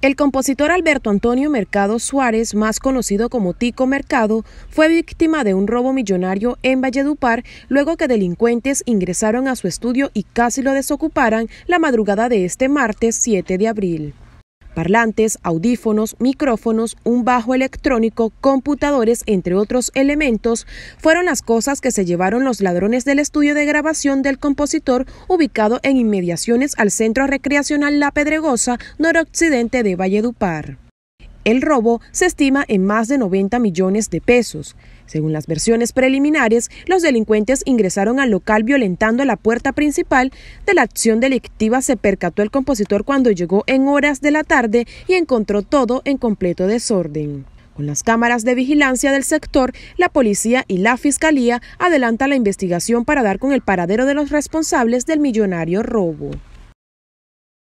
El compositor Alberto Antonio Mercado Suárez, más conocido como Tico Mercado, fue víctima de un robo millonario en Valledupar luego que delincuentes ingresaron a su estudio y casi lo desocuparan la madrugada de este martes 7 de abril parlantes, audífonos, micrófonos, un bajo electrónico, computadores, entre otros elementos, fueron las cosas que se llevaron los ladrones del estudio de grabación del compositor ubicado en inmediaciones al Centro Recreacional La Pedregosa, noroccidente de Valledupar. El robo se estima en más de 90 millones de pesos. Según las versiones preliminares, los delincuentes ingresaron al local violentando la puerta principal de la acción delictiva. Se percató el compositor cuando llegó en horas de la tarde y encontró todo en completo desorden. Con las cámaras de vigilancia del sector, la policía y la fiscalía adelantan la investigación para dar con el paradero de los responsables del millonario robo.